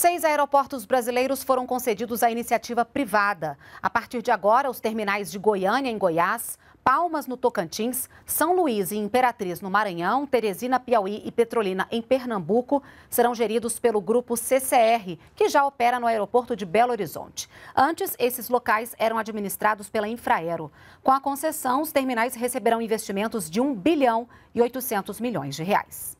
Seis aeroportos brasileiros foram concedidos à iniciativa privada. A partir de agora, os terminais de Goiânia, em Goiás, Palmas, no Tocantins, São Luís e Imperatriz, no Maranhão, Teresina, Piauí e Petrolina, em Pernambuco, serão geridos pelo grupo CCR, que já opera no aeroporto de Belo Horizonte. Antes, esses locais eram administrados pela Infraero. Com a concessão, os terminais receberão investimentos de 1 bilhão e 800 milhões de reais.